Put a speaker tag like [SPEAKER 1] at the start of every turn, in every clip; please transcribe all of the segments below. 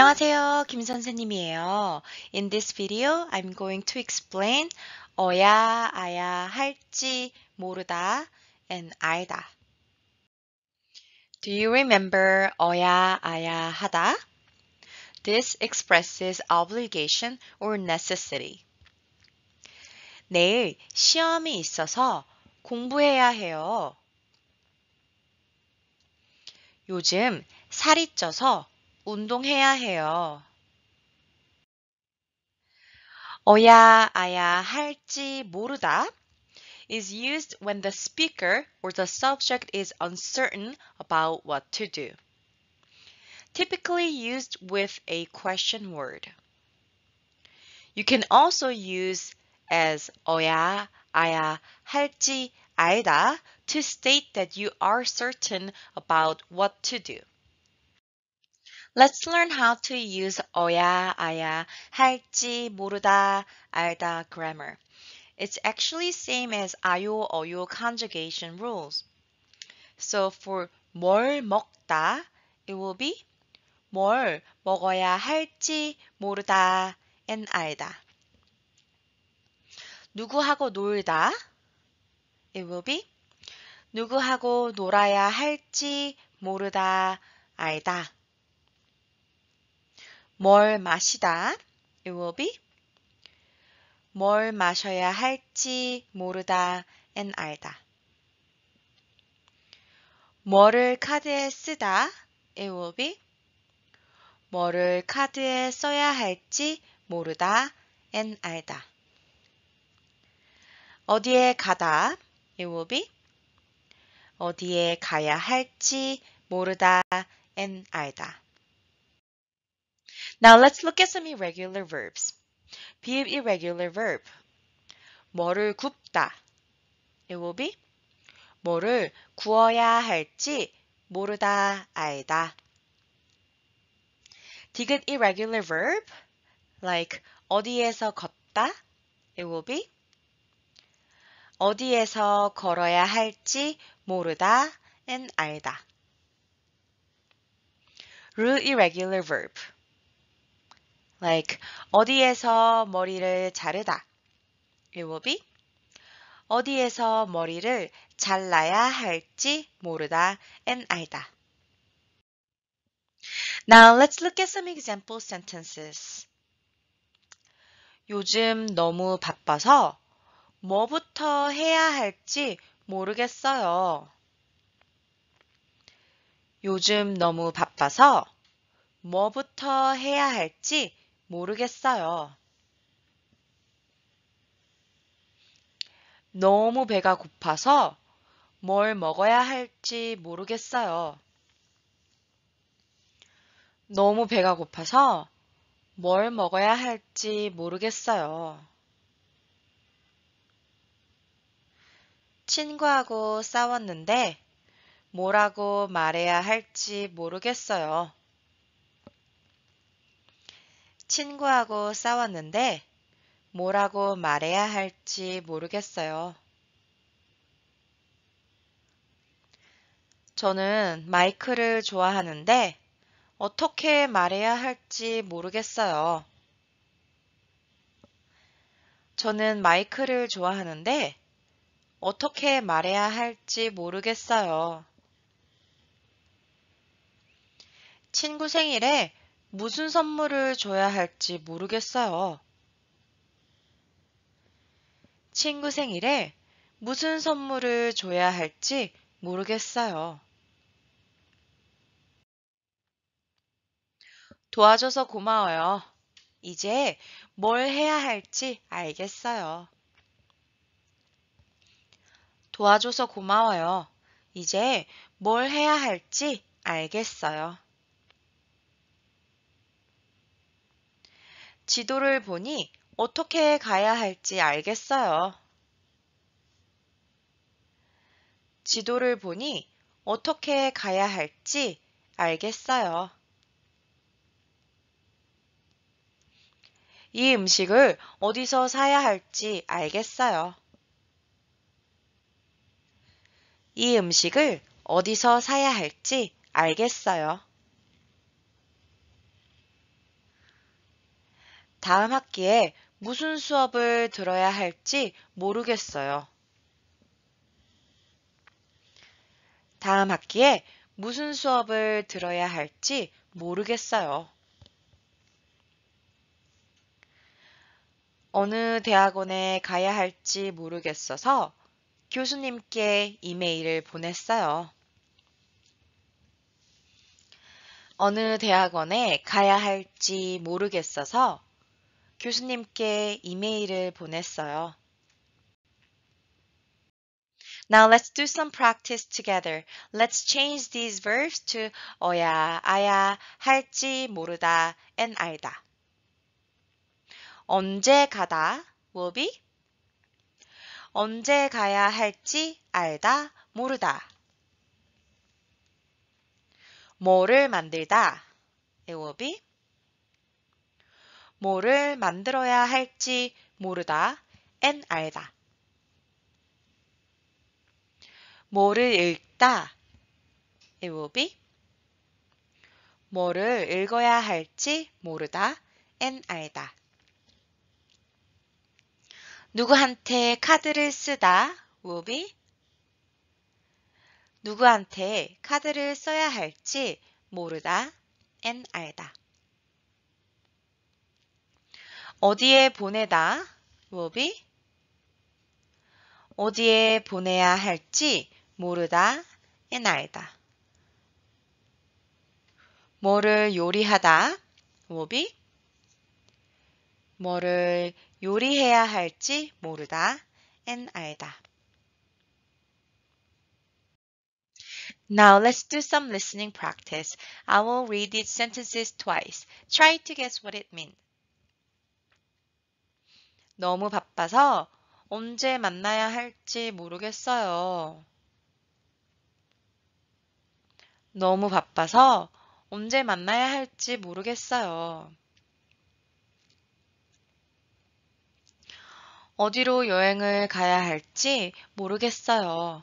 [SPEAKER 1] 안녕하세요. 김 선생님이에요. In this video, I'm going to explain 어야, 아야, 할지, 모르다, and 알다. Do you remember 어야, 아야, 하다? This expresses obligation or necessity. 내일 시험이 있어서 공부해야 해요. 요즘 살이 쪄서 운동해야 해요. 어야, 아야, 할지 모르다 is used when the speaker or the subject is uncertain about what to do. Typically used with a question word. You can also use as 어야, 아야, 할지, 알다 to state that you are certain about what to do. Let's learn how to use 어야, 아야, 할지, 모르다, 알다 grammar. It's actually same as 아요, 어요 conjugation rules. So for 뭘 먹다, it will be 뭘 먹어야 할지 모르다 and 알다. 누구하고 놀다, it will be 누구하고 놀아야 할지 모르다, 알다. 뭘 마시다. It will be 뭘 마셔야 할지 모르다 and 알다. 뭐를 카드에 쓰다. It will be 뭐를 카드에 써야 할지 모르다 and 알다. 어디에 가다. It will be 어디에 가야 할지 모르다 and 알다. Now let's look at some irregular verbs. Be a irregular verb. 뭐를 굽다. It will be 뭐를 구워야 할지 모르다 알다. 디귿 k irregular verb like 어디에서 걷다. It will be 어디에서 걸어야 할지 모르다 and 알다. Rule irregular verb. Like 어디에서 머리를 자르다. It will be 어디에서 머리를 잘라야 할지 모르다 and 알다. Now let's look at some example sentences. 요즘 너무 바빠서 뭐부터 해야 할지 모르겠어요. 요즘 너무 바빠서 뭐부터 해야 할지 모르겠어요. 너무 배가 고파서 뭘 먹어야 할지 모르겠어요. 너무 배가 고파서 뭘 먹어야 할지 모르겠어요. 친구하고 싸웠는데 뭐라고 말해야 할지 모르겠어요. 친구하고 싸웠는데 뭐라고 말해야 할지 모르겠어요. 저는 마이크를 좋아하는데 어떻게 말해야 할지 모르겠어요. 저는 마이크를 좋아하는데 어떻게 말해야 할지 모르겠어요. 친구 생일에 무슨 선물을 줘야 할지 모르겠어요. 친구 생일에 무슨 선물을 줘야 할지 모르겠어요. 도와줘서 고마워요. 이제 뭘 해야 할지 알겠어요. 도와줘서 고마워요. 이제 뭘 해야 할지 알겠어요. 지도를 보니 어떻게 가야 할지 알겠어요. 지도를 보니 어떻게 가야 할지 알겠어요. 이 음식을 어디서 사야 할지 알겠어요. 이 음식을 어디서 사야 할지 알겠어요. 다음 학기에 무슨 수업을 들어야 할지 모르겠어요. 다음 학기에 무슨 수업을 들어야 할지 모르겠어요. 어느 대학원에 가야 할지 모르겠어서 교수님께 이메일을 보냈어요. 어느 대학원에 가야 할지 모르겠어서 교수님께 이메일을 보냈어요. Now let's do some practice together. Let's change these verbs to 어야, 아야, 할지 모르다 and 알다. 언제 가다 will be 언제 가야 할지 알다, 모르다. 뭐를 만들다 it will be 뭐를 만들어야 할지 모르다 a n 알다. 뭐를 읽다 it will be 뭐를 읽어야 할지 모르다 a n 알다. 누구한테 카드를 쓰다 will be 누구한테 카드를 써야 할지 모르다 a n 알다. 어디에 보내다 will be 어디에 보내야 할지 모르다 는 알다. 뭐를 요리하다 will be 뭐를 요리해야 할지 모르다 는 알다. Now let's do some listening practice. I will read these sentences twice. Try to guess what it means. 너무 바빠서 언제 만나야 할지 모르겠어요. 너무 바빠서 언제 만나야 할지 모르겠어요. 어디로 여행을 가야 할지 모르겠어요.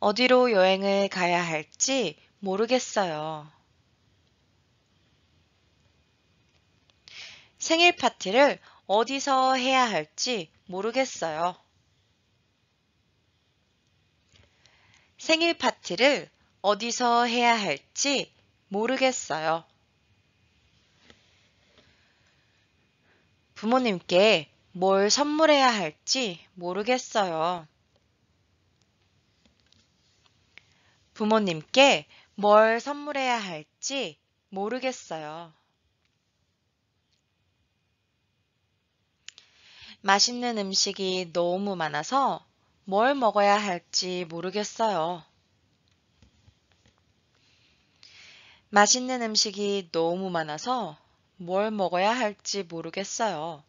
[SPEAKER 1] 어디로 여행을 가야 할지 모르겠어요. 생일 파티를 어디서 해야 할지 모르겠어요. 생일 파티를 어디서 해야 할지 모르겠어요. 부모님께 뭘 선물해야 할지 모르겠어요. 부모님께 뭘 선물해야 할지 모르겠어요. 맛있는 음식이 너무 많아서 뭘 먹어야 할지 모르겠어요. 맛있는 음식이 너무 많아서 뭘 먹어야 할지 모르겠어요.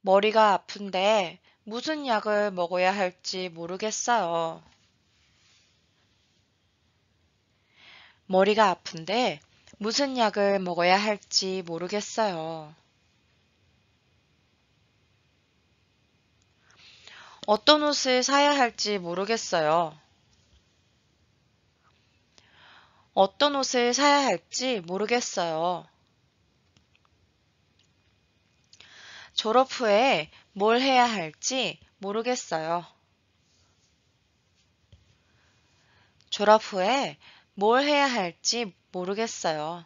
[SPEAKER 1] 머리가 아픈데 무슨 약을 먹어야 할지 모르겠어요. 머리가 아픈데 무슨 약을 먹어야 할지 모르겠어요. 어떤 옷을 사야 할지 모르겠어요. 어떤 옷을 사야 할지 모르겠어요. 졸업 후에 뭘 해야 할지 모르겠어요. 졸업 후에 뭘 해야 할지 모르겠어요.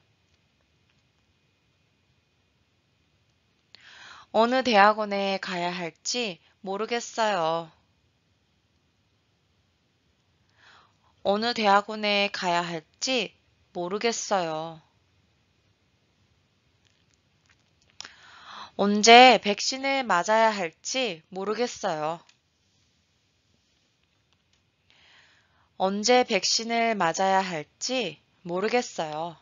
[SPEAKER 1] 어느 대학원에 가야 할지 모르겠어요. 어느 대학원에 가야 할지 모르겠어요. 언제 백신을 맞아야 할지 모르겠어요. 언제 백신을 맞아야 할지 모르겠어요.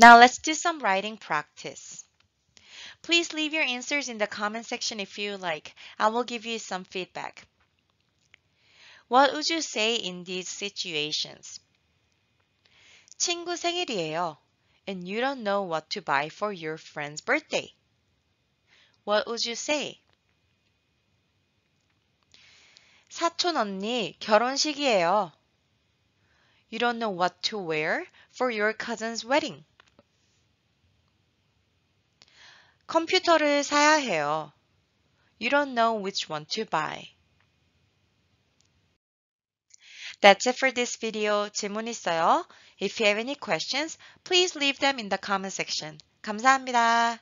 [SPEAKER 1] Now let's do some writing practice. Please leave your answers in the comment section if you like. I will give you some feedback. What would you say in these situations? 친구 생일이에요. And you don't know what to buy for your friend's birthday. What would you say? 사촌 언니 결혼식이에요. You don't know what to wear for your cousin's wedding. 컴퓨터를 사야 해요. You don't know which one to buy. That's it for this video. 질문 있어요? If you have any questions, please leave them in the comment section. 감사합니다.